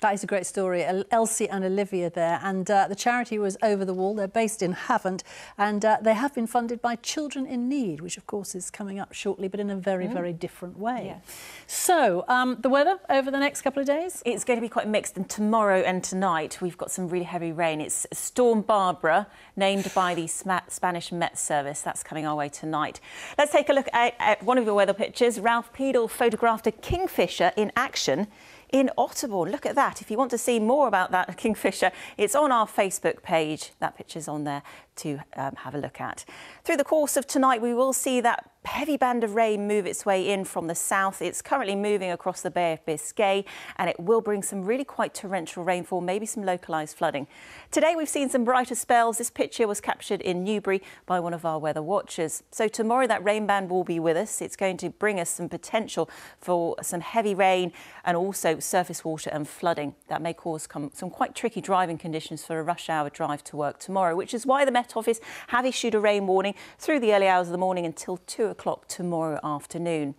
That is a great story. Elsie and Olivia there. And uh, the charity was Over the Wall. They're based in Havant. And uh, they have been funded by Children in Need, which, of course, is coming up shortly, but in a very, mm. very different way. Yes. So, um, the weather over the next couple of days? It's going to be quite mixed. And tomorrow and tonight, we've got some really heavy rain. It's Storm Barbara, named by the Spanish Met Service. That's coming our way tonight. Let's take a look at, at one of your weather pictures. Ralph Peedle photographed a kingfisher in action in Ottawa. Look at that. If you want to see more about that kingfisher, it's on our Facebook page. That picture's on there to um, have a look at. Through the course of tonight, we will see that heavy band of rain move its way in from the south. It's currently moving across the Bay of Biscay and it will bring some really quite torrential rainfall, maybe some localised flooding. Today we've seen some brighter spells. This picture was captured in Newbury by one of our weather watchers. So tomorrow that rain band will be with us. It's going to bring us some potential for some heavy rain and also surface water and flooding. That may cause some quite tricky driving conditions for a rush hour drive to work tomorrow, which is why the Met Office have issued a rain warning through the early hours of the morning until 2 o'clock o'clock tomorrow afternoon.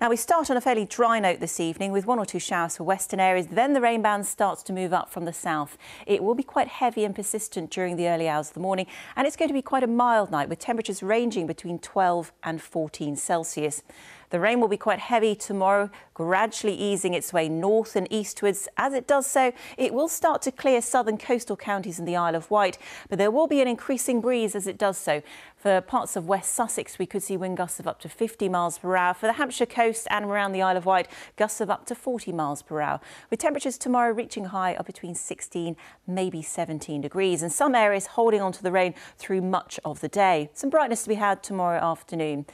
Now, we start on a fairly dry note this evening with one or two showers for western areas. Then the rain band starts to move up from the south. It will be quite heavy and persistent during the early hours of the morning, and it's going to be quite a mild night with temperatures ranging between 12 and 14 Celsius. The rain will be quite heavy tomorrow, gradually easing its way north and eastwards. As it does so, it will start to clear southern coastal counties in the Isle of Wight, but there will be an increasing breeze as it does so. For parts of West Sussex, we could see wind gusts of up to 50 miles per hour. For the Hampshire coast and around the Isle of Wight, gusts of up to 40 miles per hour, with temperatures tomorrow reaching high of between 16, maybe 17 degrees, and some areas holding on to the rain through much of the day. Some brightness to be had tomorrow afternoon.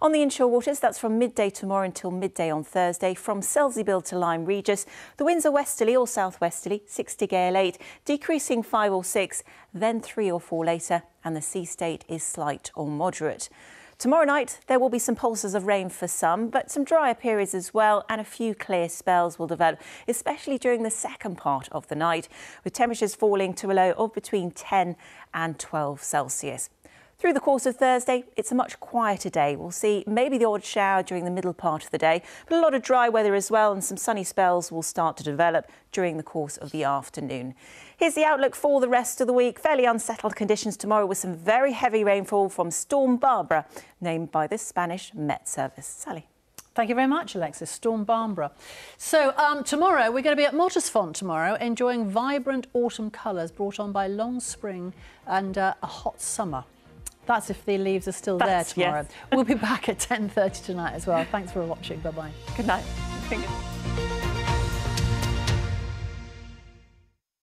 On the inshore waters, that's from midday tomorrow until midday on Thursday from Selsebuild to Lyme Regis. The winds are westerly or southwesterly, 6 to gale 8, decreasing 5 or 6, then 3 or 4 later, and the sea state is slight or moderate. Tomorrow night, there will be some pulses of rain for some, but some drier periods as well, and a few clear spells will develop, especially during the second part of the night, with temperatures falling to a low of between 10 and 12 Celsius. Through the course of Thursday, it's a much quieter day. We'll see maybe the odd shower during the middle part of the day, but a lot of dry weather as well, and some sunny spells will start to develop during the course of the afternoon. Here's the outlook for the rest of the week. Fairly unsettled conditions tomorrow with some very heavy rainfall from Storm Barbara, named by the Spanish Met Service. Sally. Thank you very much, Alexis. Storm Barbara. So um, tomorrow, we're going to be at Font tomorrow, enjoying vibrant autumn colours brought on by long spring and uh, a hot summer. That's if the leaves are still That's, there tomorrow. Yes. we'll be back at 10.30 tonight as well. Thanks for watching. Bye-bye. Good night.